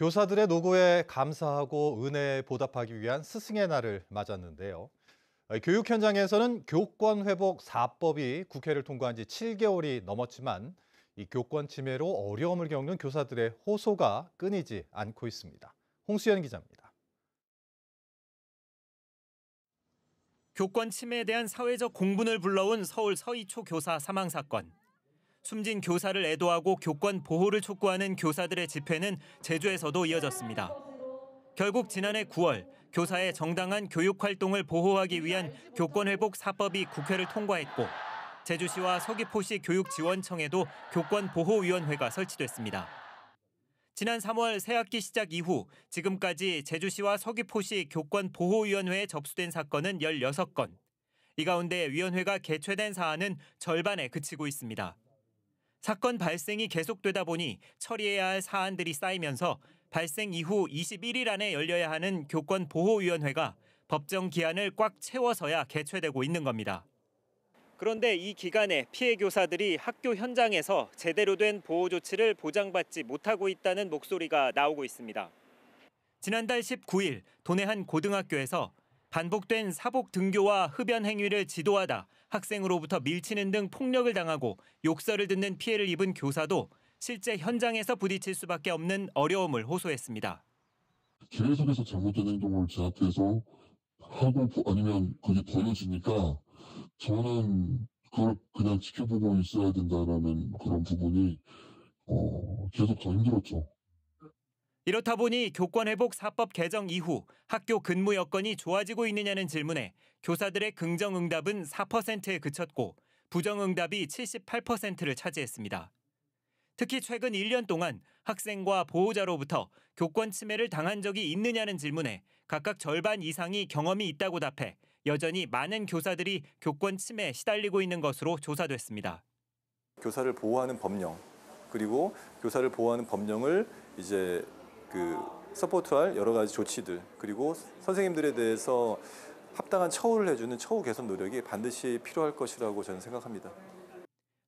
교사들의 노고에 감사하고 은혜에 보답하기 위한 스승의 날을 맞았는데요. 어, 교육 현장에서는 교권 회복 4법이 국회를 통과한 지 7개월이 넘었지만 이 교권 침해로 어려움을 겪는 교사들의 호소가 끊이지 않고 있습니다. 홍수연 기자입니다. 교권 침해에 대한 사회적 공분을 불러온 서울 서희초 교사 사망 사건. 숨진 교사를 애도하고 교권 보호를 촉구하는 교사들의 집회는 제주에서도 이어졌습니다. 결국 지난해 9월 교사의 정당한 교육 활동을 보호하기 위한 교권 회복 사법이 국회를 통과했고 제주시와 서귀포시 교육지원청에도 교권 보호 위원회가 설치됐습니다. 지난 3월 새학기 시작 이후 지금까지 제주시와 서귀포시 교권 보호 위원회에 접수된 사건은 16건. 이 가운데 위원회가 개최된 사안은 절반에 그치고 있습니다. 사건 발생이 계속되다 보니 처리해야 할 사안들이 쌓이면서 발생 이후 21일 안에 열려야 하는 교권 보호위원회가 법정 기한을 꽉 채워서야 개최되고 있는 겁니다. 그런데 이 기간에 피해 교사들이 학교 현장에서 제대로 된 보호 조치를 보장받지 못하고 있다는 목소리가 나오고 있습니다. 지난달 19일 도내 한 고등학교에서 반복된 사복 등교와 흡연 행위를 지도하다 학생으로부터 밀치는 등 폭력을 당하고 욕설을 듣는 피해를 입은 교사도 실제 현장에서 부딪힐 수밖에 없는 어려움을 호소했습니다. 계속해서 잘못된 행동을 제압해서 하고 아니면 그게 보여지니까 저는 그걸 그냥 지켜보고 있어야 된다라는 그런 부분이 어, 계속 더 힘들었죠. 이렇다 보니 교권회복 사법 개정 이후 학교 근무 여건이 좋아지고 있느냐는 질문에 교사들의 긍정 응답은 4%에 그쳤고 부정 응답이 78%를 차지했습니다. 특히 최근 1년 동안 학생과 보호자로부터 교권 침해를 당한 적이 있느냐는 질문에 각각 절반 이상이 경험이 있다고 답해 여전히 많은 교사들이 교권 침해에 시달리고 있는 것으로 조사됐습니다. 교사를 보호하는 법령 그리고 교사를 보호하는 법령을 이제 그 서포트할 여러 가지 조치들 그리고 선생님들에 대해서 합당한 처우를 해주는 처우 개선 노력이 반드시 필요할 것이라고 저는 생각합니다.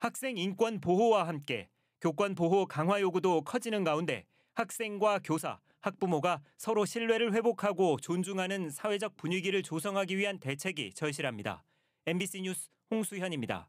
학생 인권 보호와 함께 교권 보호 강화 요구도 커지는 가운데 학생과 교사, 학부모가 서로 신뢰를 회복하고 존중하는 사회적 분위기를 조성하기 위한 대책이 절실합니다. MBC 뉴스 홍수현입니다.